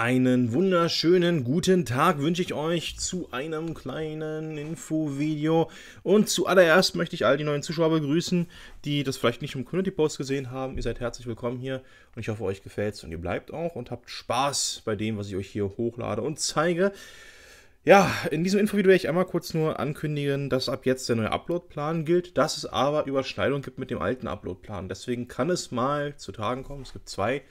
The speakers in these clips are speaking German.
Einen wunderschönen guten Tag wünsche ich euch zu einem kleinen Infovideo. Und zuallererst möchte ich all die neuen Zuschauer begrüßen, die das vielleicht nicht im Community-Post gesehen haben. Ihr seid herzlich willkommen hier und ich hoffe, euch gefällt es und ihr bleibt auch und habt Spaß bei dem, was ich euch hier hochlade und zeige. Ja, in diesem Infovideo werde ich einmal kurz nur ankündigen, dass ab jetzt der neue Upload-Plan gilt, dass es aber Überschneidung gibt mit dem alten Upload-Plan. Deswegen kann es mal zu Tagen kommen. Es gibt zwei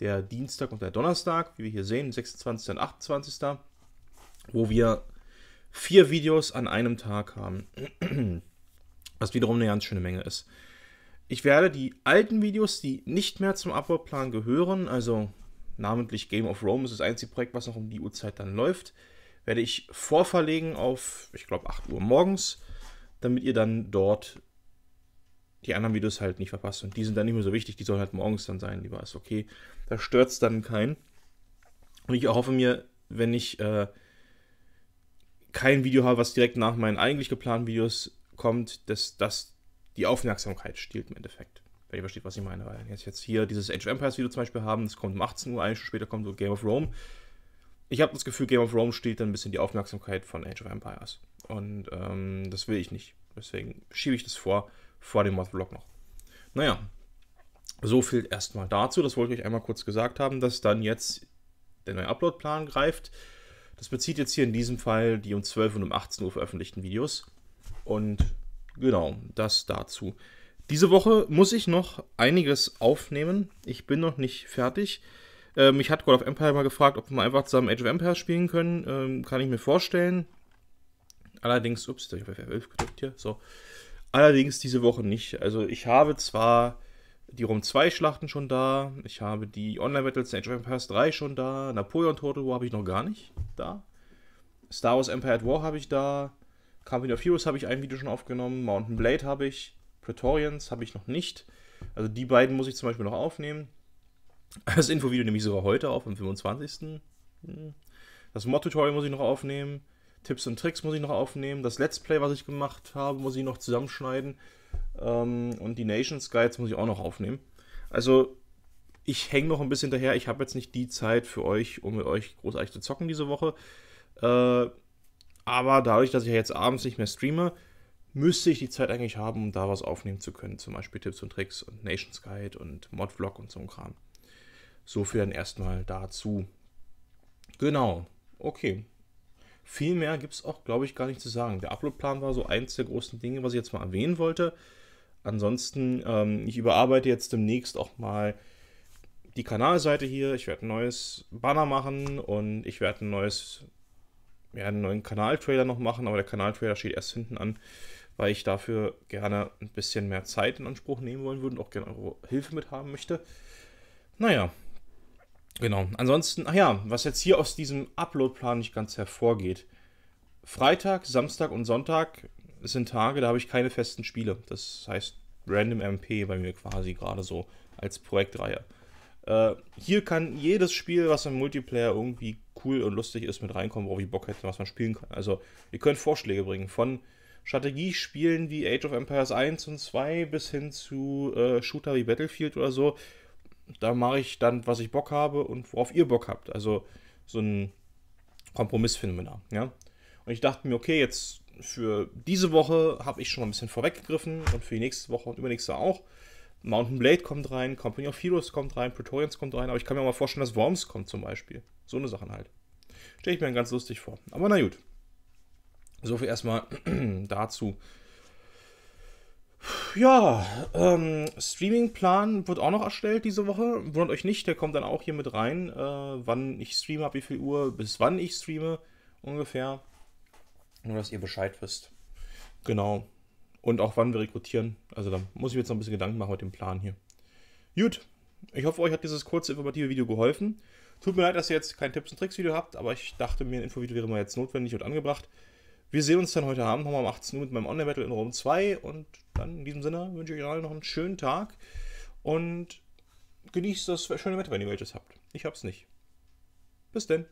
der Dienstag und der Donnerstag, wie wir hier sehen, 26. und 28. Wo wir vier Videos an einem Tag haben, was wiederum eine ganz schöne Menge ist. Ich werde die alten Videos, die nicht mehr zum Uploadplan gehören, also namentlich Game of Rome ist das einzige Projekt, was noch um die Uhrzeit dann läuft, werde ich vorverlegen auf, ich glaube, 8 Uhr morgens, damit ihr dann dort die anderen Videos halt nicht verpasst. Und die sind dann nicht mehr so wichtig, die sollen halt morgens dann sein, die war es okay. Da stört es dann keinen. Und ich erhoffe mir, wenn ich äh, kein Video habe, was direkt nach meinen eigentlich geplanten Videos kommt, dass das die Aufmerksamkeit stiehlt im Endeffekt. Wenn ihr versteht, was ich meine. Weil jetzt, jetzt hier dieses Age of Empires Video zum Beispiel haben, das kommt um 18 Uhr, eine Stunde später kommt so Game of Rome. Ich habe das Gefühl, Game of Rome stiehlt dann ein bisschen die Aufmerksamkeit von Age of Empires. Und ähm, das will ich nicht. Deswegen schiebe ich das vor, vor dem Mod-Vlog noch. Naja, so viel erstmal dazu. Das wollte ich euch einmal kurz gesagt haben, dass dann jetzt der neue Upload-Plan greift. Das bezieht jetzt hier in diesem Fall die um 12 und um 18 Uhr veröffentlichten Videos. Und genau, das dazu. Diese Woche muss ich noch einiges aufnehmen. Ich bin noch nicht fertig. Äh, mich hat God of Empire mal gefragt, ob wir mal einfach zusammen Age of Empires spielen können. Ähm, kann ich mir vorstellen. Allerdings, ups, da habe ich auf F11 gedrückt hier, so. Allerdings diese Woche nicht. Also ich habe zwar die Rom 2 Schlachten schon da, ich habe die Online Battles Age of Empires 3 schon da, Napoleon Total War habe ich noch gar nicht da. Star Wars Empire at War habe ich da, Company of Heroes habe ich ein Video schon aufgenommen, Mountain Blade habe ich, Praetorians habe ich noch nicht. Also die beiden muss ich zum Beispiel noch aufnehmen. Das Infovideo nehme ich sogar heute auf, am 25. Hm. Das Mod-Tutorial muss ich noch aufnehmen. Tipps und Tricks muss ich noch aufnehmen. Das Let's Play, was ich gemacht habe, muss ich noch zusammenschneiden. Ähm, und die Nations Guides muss ich auch noch aufnehmen. Also ich hänge noch ein bisschen daher. Ich habe jetzt nicht die Zeit für euch, um mit euch großartig zu zocken diese Woche. Äh, aber dadurch, dass ich ja jetzt abends nicht mehr streame, müsste ich die Zeit eigentlich haben, um da was aufnehmen zu können. Zum Beispiel Tipps und Tricks und Nations Guide und Mod Vlog und so ein Kram. So viel dann erstmal dazu. Genau. Okay. Viel mehr gibt es auch, glaube ich, gar nicht zu sagen. Der Upload-Plan war so eins der großen Dinge, was ich jetzt mal erwähnen wollte. Ansonsten, ähm, ich überarbeite jetzt demnächst auch mal die Kanalseite hier. Ich werde ein neues Banner machen und ich werde ein neues, ja, einen neuen Kanaltrailer noch machen, aber der Kanaltrailer steht erst hinten an, weil ich dafür gerne ein bisschen mehr Zeit in Anspruch nehmen wollen würde und auch gerne eure Hilfe mit haben möchte. Naja, Genau. Ansonsten, ach ja, was jetzt hier aus diesem Upload-Plan nicht ganz hervorgeht. Freitag, Samstag und Sonntag sind Tage, da habe ich keine festen Spiele. Das heißt Random MP bei mir quasi gerade so als Projektreihe. Äh, hier kann jedes Spiel, was im Multiplayer irgendwie cool und lustig ist, mit reinkommen, worauf ich Bock hätte, was man spielen kann. Also, ihr könnt Vorschläge bringen von Strategiespielen wie Age of Empires 1 und 2 bis hin zu äh, Shooter wie Battlefield oder so da mache ich dann, was ich Bock habe und worauf ihr Bock habt. Also so ein Kompromiss finden wir da. Ja? Und ich dachte mir, okay, jetzt für diese Woche habe ich schon mal ein bisschen vorweggegriffen und für die nächste Woche und übernächste auch. Mountain Blade kommt rein, Company of Heroes kommt rein, Praetorians kommt rein, aber ich kann mir auch mal vorstellen, dass Worms kommt zum Beispiel. So eine Sachen halt. Stelle ich mir dann ganz lustig vor. Aber na gut. Soviel erstmal dazu ja, ähm, Streaming-Plan wird auch noch erstellt diese Woche. Wundert euch nicht, der kommt dann auch hier mit rein, äh, wann ich streame, ab wie viel Uhr, bis wann ich streame ungefähr. Nur, dass ihr Bescheid wisst. Genau. Und auch wann wir rekrutieren. Also da muss ich mir jetzt noch ein bisschen Gedanken machen mit dem Plan hier. Gut, ich hoffe, euch hat dieses kurze informative Video geholfen. Tut mir leid, dass ihr jetzt kein Tipps und Tricks Video habt, aber ich dachte mir, ein Infovideo wäre mal jetzt notwendig und angebracht. Wir sehen uns dann heute Abend nochmal um 18 Uhr mit meinem Online-Battle in Rom 2 und dann in diesem Sinne wünsche ich euch allen noch einen schönen Tag und genießt das schöne Wetter, wenn ihr welches habt. Ich hab's nicht. Bis denn.